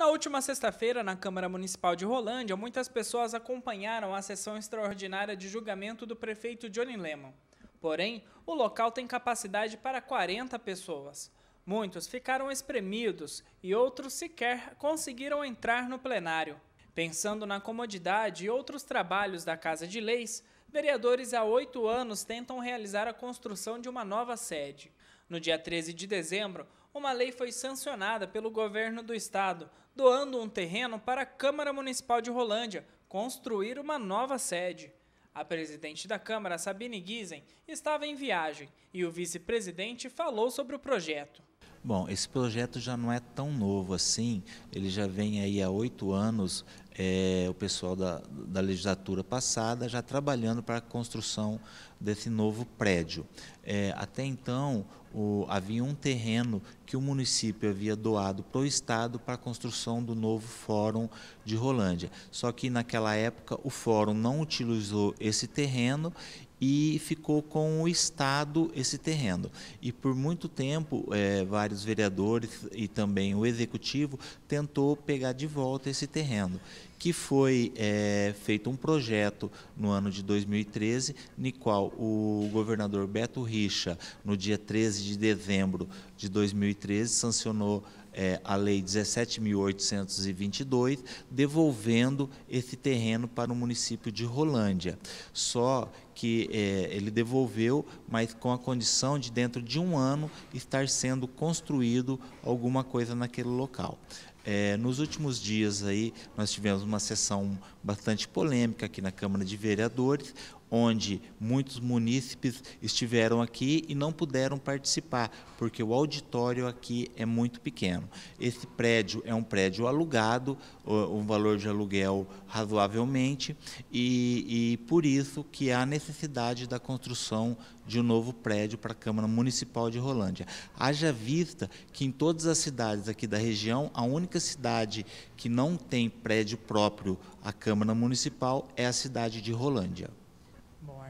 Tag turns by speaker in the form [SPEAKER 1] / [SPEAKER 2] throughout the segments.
[SPEAKER 1] Na última sexta-feira, na Câmara Municipal de Rolândia, muitas pessoas acompanharam a sessão extraordinária de julgamento do prefeito Johnny Lemon. Porém, o local tem capacidade para 40 pessoas. Muitos ficaram espremidos e outros sequer conseguiram entrar no plenário. Pensando na comodidade e outros trabalhos da Casa de Leis, vereadores há oito anos tentam realizar a construção de uma nova sede. No dia 13 de dezembro, uma lei foi sancionada pelo governo do estado, doando um terreno para a Câmara Municipal de Rolândia construir uma nova sede. A presidente da Câmara, Sabine Guizen, estava em viagem e o vice-presidente falou sobre o projeto.
[SPEAKER 2] Bom, esse projeto já não é tão novo assim, ele já vem aí há oito anos é, o pessoal da, da legislatura passada já trabalhando para a construção desse novo prédio. É, até então, o, havia um terreno que o município havia doado para o Estado para a construção do novo Fórum de Rolândia. Só que, naquela época, o Fórum não utilizou esse terreno e ficou com o Estado esse terreno. E por muito tempo, é, vários vereadores e também o Executivo tentou pegar de volta esse terreno, que foi é, feito um projeto no ano de 2013, no qual o governador Beto Richa, no dia 13 de dezembro de 2013, sancionou é, a Lei 17.822, devolvendo esse terreno para o município de Rolândia. Só que é, ele devolveu, mas com a condição de, dentro de um ano, estar sendo construído alguma coisa naquele local. É, nos últimos dias aí nós tivemos uma sessão bastante polêmica aqui na Câmara de Vereadores, onde muitos munícipes estiveram aqui e não puderam participar, porque o auditório aqui é muito pequeno. Esse prédio é um prédio alugado, um valor de aluguel razoavelmente, e, e por isso que há necessidade da construção de um novo prédio para a Câmara Municipal de Rolândia. Haja vista que em todas as cidades aqui da região, a única cidade que não tem prédio próprio à Câmara Municipal é a cidade de Rolândia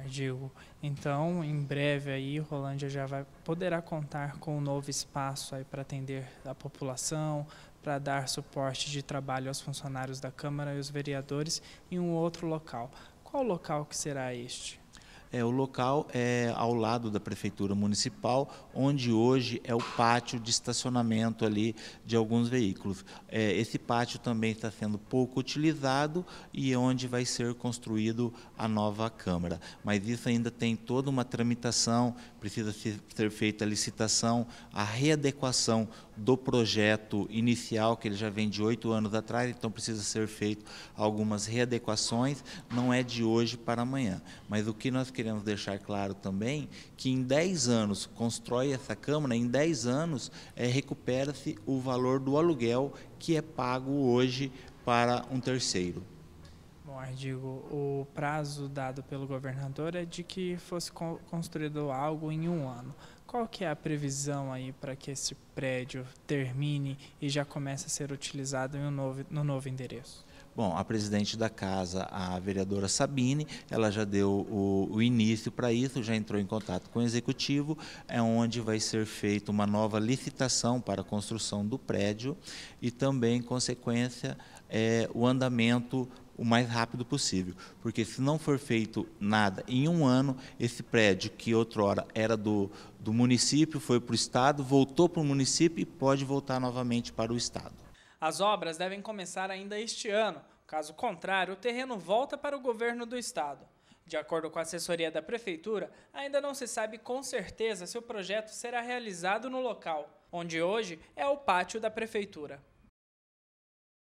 [SPEAKER 1] digo. Então, em breve aí, Rolândia já vai poderá contar com um novo espaço aí para atender a população, para dar suporte de trabalho aos funcionários da Câmara e os vereadores em um outro local. Qual local que será este?
[SPEAKER 2] É, o local é ao lado da Prefeitura Municipal, onde hoje é o pátio de estacionamento ali de alguns veículos. É, esse pátio também está sendo pouco utilizado e é onde vai ser construído a nova Câmara. Mas isso ainda tem toda uma tramitação, precisa ser feita a licitação, a readequação do projeto inicial, que ele já vem de oito anos atrás, então precisa ser feito algumas readequações, não é de hoje para amanhã. Mas o que nós queremos queremos deixar claro também que em 10 anos, constrói essa Câmara, em 10 anos é, recupera-se o valor do aluguel que é pago hoje para um terceiro
[SPEAKER 1] no artigo, o prazo dado pelo governador é de que fosse construído algo em um ano. Qual que é a previsão aí para que esse prédio termine e já comece a ser utilizado um novo, no novo endereço?
[SPEAKER 2] Bom, a presidente da casa, a vereadora Sabine, ela já deu o, o início para isso, já entrou em contato com o executivo, é onde vai ser feita uma nova licitação para a construção do prédio e também, em consequência, é, o andamento o mais rápido possível, porque se não for feito nada em um ano, esse prédio que outrora era do, do município foi para o Estado, voltou para o município e pode voltar novamente para o Estado.
[SPEAKER 1] As obras devem começar ainda este ano, caso contrário, o terreno volta para o governo do Estado. De acordo com a assessoria da Prefeitura, ainda não se sabe com certeza se o projeto será realizado no local, onde hoje é o pátio da Prefeitura.